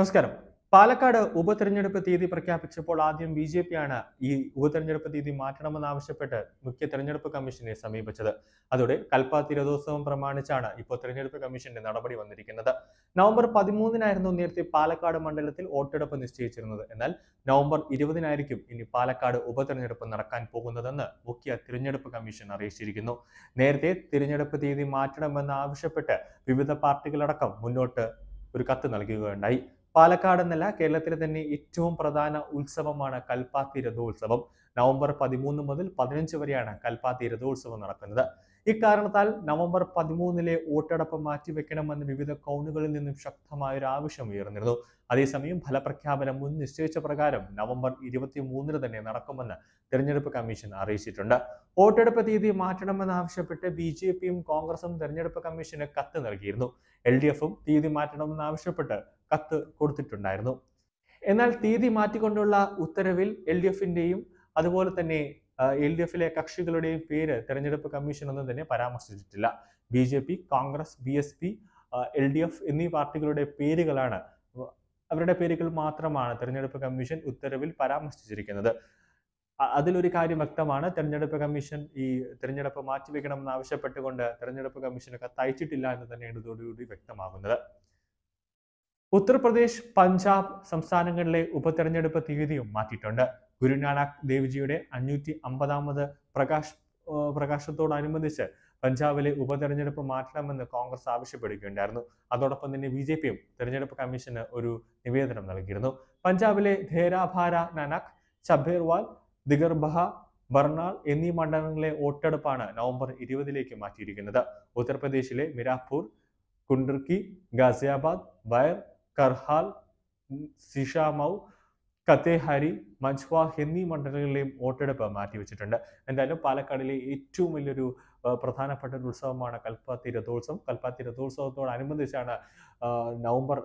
നമസ്കാരം പാലക്കാട് ഉപതെരഞ്ഞെടുപ്പ് തീയതി പ്രഖ്യാപിച്ചപ്പോൾ ആദ്യം ബി ജെ പിയാണ് ഈ ഉപതെരഞ്ഞെടുപ്പ് തീയതി മാറ്റണമെന്നാവശ്യപ്പെട്ട് മുഖ്യ തെരഞ്ഞെടുപ്പ് കമ്മീഷനെ സമീപിച്ചത് അതോടെ കൽപ്പ പ്രമാണിച്ചാണ് ഇപ്പോൾ തെരഞ്ഞെടുപ്പ് കമ്മീഷന്റെ നടപടി വന്നിരിക്കുന്നത് നവംബർ പതിമൂന്നിനായിരുന്നു നേരത്തെ പാലക്കാട് മണ്ഡലത്തിൽ വോട്ടെടുപ്പ് നിശ്ചയിച്ചിരുന്നത് എന്നാൽ നവംബർ ഇരുപതിനായിരിക്കും ഇനി പാലക്കാട് ഉപതെരഞ്ഞെടുപ്പ് നടക്കാൻ പോകുന്നതെന്ന് മുഖ്യ തിരഞ്ഞെടുപ്പ് കമ്മീഷൻ അറിയിച്ചിരിക്കുന്നു നേരത്തെ തിരഞ്ഞെടുപ്പ് തീയതി മാറ്റണമെന്ന് ആവശ്യപ്പെട്ട് വിവിധ പാർട്ടികളടക്കം മുന്നോട്ട് ഒരു കത്ത് നൽകുകയുണ്ടായി പാലക്കാട് എന്നല്ല കേരളത്തിലെ തന്നെ ഏറ്റവും പ്രധാന ഉത്സവമാണ് കൽപ്പാത്തി രഥോത്സവം നവംബർ പതിമൂന്ന് മുതൽ പതിനഞ്ച് വരെയാണ് കൽപ്പാത്തി രഥോത്സവം നടക്കുന്നത് ഇക്കാരണത്താൽ നവംബർ പതിമൂന്നിലെ വോട്ടെടുപ്പ് മാറ്റിവെക്കണമെന്ന് വിവിധ കൗണുകളിൽ നിന്നും ശക്തമായ ഒരു ആവശ്യം ഉയർന്നിരുന്നു അതേസമയം ഫലപ്രഖ്യാപനം മുൻ നിശ്ചയിച്ച പ്രകാരം നവംബർ ഇരുപത്തി മൂന്നിന് തന്നെ നടക്കുമെന്ന് തെരഞ്ഞെടുപ്പ് കമ്മീഷൻ അറിയിച്ചിട്ടുണ്ട് വോട്ടെടുപ്പ് തീയതി മാറ്റണമെന്നാവശ്യപ്പെട്ട് ബി ജെ പിയും കോൺഗ്രസും തെരഞ്ഞെടുപ്പ് കമ്മീഷന് കത്ത് നൽകിയിരുന്നു എൽ ഡി എഫും തീയതി മാറ്റണമെന്നാവശ്യപ്പെട്ട് കത്ത് കൊടുത്തിട്ടുണ്ടായിരുന്നു എന്നാൽ തീയതി മാറ്റിക്കൊണ്ടുള്ള ഉത്തരവിൽ എൽ ഡി അതുപോലെ തന്നെ എൽ ഡി എഫിലെ കക്ഷികളുടെയും പേര് തെരഞ്ഞെടുപ്പ് കമ്മീഷൻ ഒന്നും തന്നെ പരാമർശിച്ചിട്ടില്ല B J P Congress B S P L D F എന്നീ പാർട്ടികളുടെ പേരുകളാണ് അവരുടെ പേരുകൾ മാത്രമാണ് തെരഞ്ഞെടുപ്പ് കമ്മീഷൻ ഉത്തരവിൽ പരാമർശിച്ചിരിക്കുന്നത് അതിലൊരു കാര്യം വ്യക്തമാണ് തെരഞ്ഞെടുപ്പ് കമ്മീഷൻ ഈ തെരഞ്ഞെടുപ്പ് മാറ്റിവെക്കണമെന്ന് ആവശ്യപ്പെട്ടുകൊണ്ട് തെരഞ്ഞെടുപ്പ് കമ്മീഷന് കത്തയച്ചിട്ടില്ല എന്ന് തന്നെയാണ് ഇതോടുകൂടി വ്യക്തമാകുന്നത് ഉത്തർപ്രദേശ് പഞ്ചാബ് സംസ്ഥാനങ്ങളിലെ ഉപതെരഞ്ഞെടുപ്പ് തീയതിയും മാറ്റിയിട്ടുണ്ട് ഗുരുനാനാക് ദേവ്ജിയുടെ അഞ്ഞൂറ്റി അമ്പതാമത് പ്രകാശ് പ്രകാശത്തോടനുബന്ധിച്ച് പഞ്ചാബിലെ ഉപതെരഞ്ഞെടുപ്പ് മാറ്റണമെന്ന് കോൺഗ്രസ് ആവശ്യപ്പെടുകയുണ്ടായിരുന്നു അതോടൊപ്പം തന്നെ ബി ജെ പിയും തെരഞ്ഞെടുപ്പ് കമ്മീഷന് ഒരു നിവേദനം നൽകിയിരുന്നു പഞ്ചാബിലെ ധേരാഭാര നാനാക് ഛബേർവാൽ ദിഗർബഹ ബർണാൾ എന്നീ മണ്ഡലങ്ങളിലെ വോട്ടെടുപ്പാണ് നവംബർ ഇരുപതിലേക്ക് മാറ്റിയിരിക്കുന്നത് ഉത്തർപ്രദേശിലെ മിരാപ്പൂർ കുണ്ടർക്കി ഗാസിയാബാദ് ബയർ കർഹാൽ സിഷാമൗ കത്തേഹരി മഞ്ച്വ എന്നീ മണ്ഡലങ്ങളിലെയും വോട്ടെടുപ്പ് മാറ്റിവെച്ചിട്ടുണ്ട് എന്തായാലും പാലക്കാടിലെ ഏറ്റവും വലിയൊരു പ്രധാനപ്പെട്ട ഒരു ഉത്സവമാണ് കൽപ്പാത്തി രഥോത്സവം കൽപ്പാത്തി രഥോത്സവത്തോടനുബന്ധിച്ചാണ് നവംബർ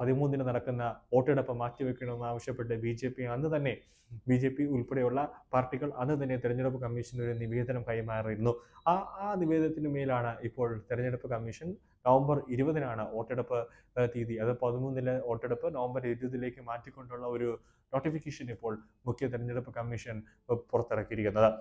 പതിമൂന്നിന് നടക്കുന്ന വോട്ടെടുപ്പ് മാറ്റിവെക്കണമെന്ന് ആവശ്യപ്പെട്ട് ബി ജെ പി അന്ന് തന്നെ ബി ജെ പി ഉൾപ്പെടെയുള്ള പാർട്ടികൾ അന്ന് തന്നെ തെരഞ്ഞെടുപ്പ് കമ്മീഷൻ ഒരു നിവേദനം കൈമാറിയിരുന്നു ആ ആ നിവേദനത്തിന് മേലാണ് ഇപ്പോൾ തെരഞ്ഞെടുപ്പ് കമ്മീഷൻ നവംബർ ഇരുപതിനാണ് വോട്ടെടുപ്പ് തീയതി അത് പതിമൂന്നിലെ വോട്ടെടുപ്പ് നവംബർ ഇരുപതിലേക്ക് മാറ്റിക്കൊണ്ടുള്ള ഒരു നോട്ടിഫിക്കേഷൻ ഇപ്പോൾ മുഖ്യ തെരഞ്ഞെടുപ്പ് കമ്മീഷൻ പുറത്തിറക്കിയിരിക്കുന്നത്